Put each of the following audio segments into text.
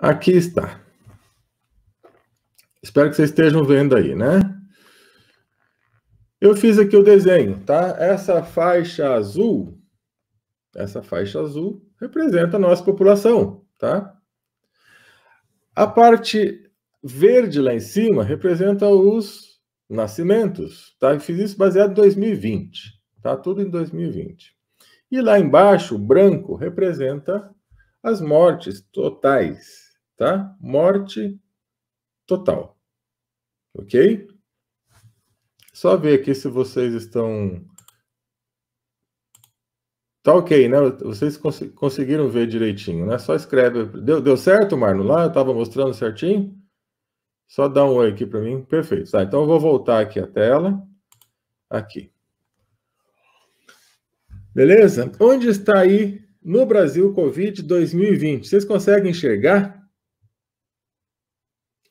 Aqui está. Espero que vocês estejam vendo aí, né? Eu fiz aqui o desenho, tá? Essa faixa azul, essa faixa azul representa a nossa população, tá? A parte verde lá em cima representa os nascimentos, tá? Eu fiz isso baseado em 2020, tá? Tudo em 2020. E lá embaixo, o branco representa as mortes totais, tá? Morte total. Ok? Só ver aqui se vocês estão. Tá ok, né? Vocês cons conseguiram ver direitinho, né? Só escreve. Deu, deu certo, Marno? Lá eu estava mostrando certinho? Só dá um oi aqui para mim. Perfeito. Tá, então eu vou voltar aqui a tela. Aqui. Beleza? Onde está aí no Brasil Covid 2020? Vocês conseguem enxergar?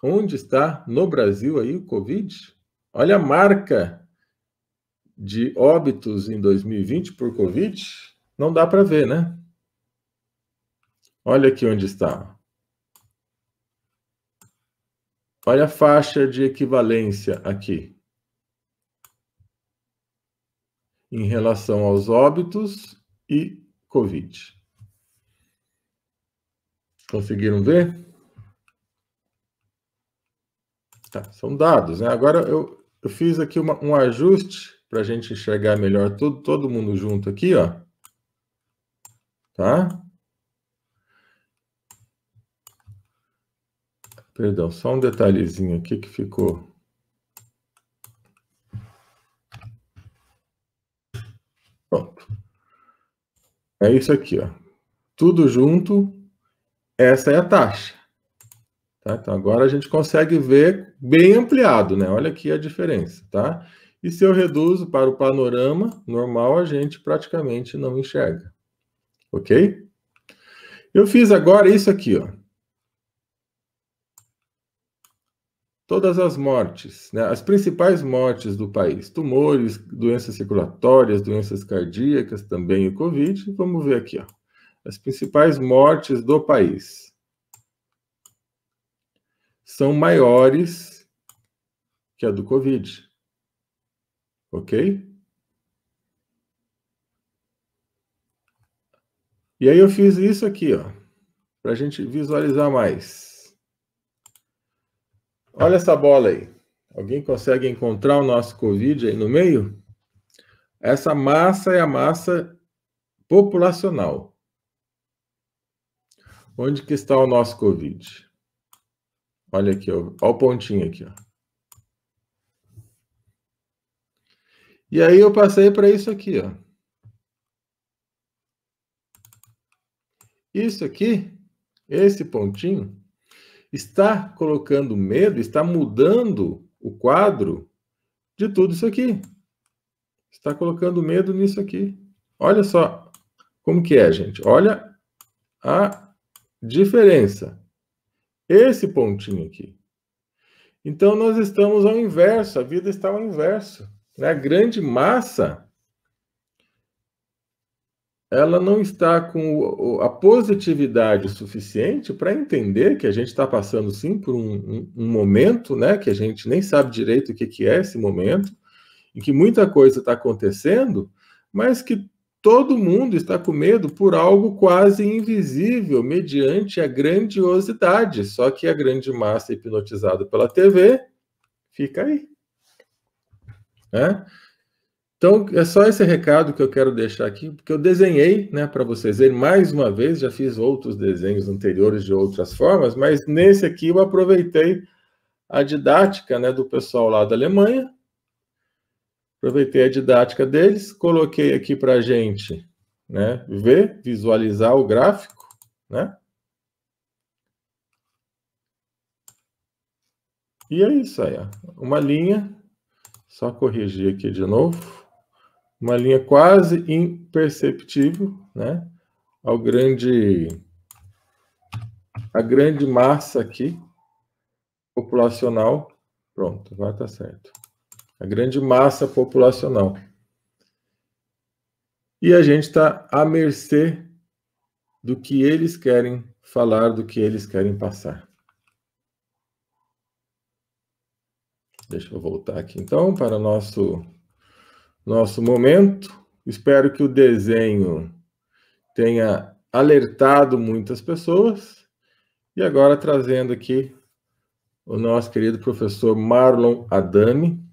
Onde está no Brasil aí o Covid? Olha a marca de óbitos em 2020 por Covid. Não dá para ver, né? Olha aqui onde está. Olha a faixa de equivalência aqui. Em relação aos óbitos e Covid. Conseguiram ver? Tá, são dados, né? Agora eu, eu fiz aqui uma, um ajuste para a gente enxergar melhor tudo, todo mundo junto aqui, ó. Tá? Perdão, só um detalhezinho aqui que ficou. Pronto. É isso aqui, ó. Tudo junto, essa é a taxa. Tá? Então agora a gente consegue ver bem ampliado, né? Olha aqui a diferença, tá? E se eu reduzo para o panorama normal, a gente praticamente não enxerga. Ok? Eu fiz agora isso aqui, ó. Todas as mortes, né? as principais mortes do país, tumores, doenças circulatórias, doenças cardíacas, também o Covid. Vamos ver aqui, ó. as principais mortes do país são maiores que a do Covid. Ok? E aí eu fiz isso aqui, ó, para a gente visualizar mais. Olha essa bola aí. Alguém consegue encontrar o nosso Covid aí no meio? Essa massa é a massa populacional. Onde que está o nosso Covid? Olha aqui, ó, o pontinho aqui. Ó. E aí eu passei para isso aqui. Ó. Isso aqui, esse pontinho, está colocando medo, está mudando o quadro de tudo isso aqui. Está colocando medo nisso aqui. Olha só como que é, gente. Olha a diferença. Esse pontinho aqui. Então, nós estamos ao inverso, a vida está ao inverso. Né? A grande massa, ela não está com a positividade suficiente para entender que a gente está passando, sim, por um, um, um, momento, né, que a gente nem sabe direito o que, que é esse momento, em que muita coisa está acontecendo, mas que Todo mundo está com medo por algo quase invisível, mediante a grandiosidade. Só que a grande massa hipnotizada pela TV fica aí. Né? Então, é só esse recado que eu quero deixar aqui, porque eu desenhei né, para vocês verem mais uma vez, já fiz outros desenhos anteriores de outras formas, mas nesse aqui eu aproveitei a didática né, do pessoal lá da Alemanha, Aproveitei a didática deles, coloquei aqui para a gente né, ver, visualizar o gráfico, né? E é isso aí, ó. uma linha, só corrigir aqui de novo, uma linha quase imperceptível, né? Ao grande, a grande massa aqui, populacional, pronto, vai estar tá certo a grande massa populacional. E a gente está à mercê do que eles querem falar, do que eles querem passar. Deixa eu voltar aqui então para nosso nosso momento. Espero que o desenho tenha alertado muitas pessoas. E agora trazendo aqui o nosso querido professor Marlon Adami,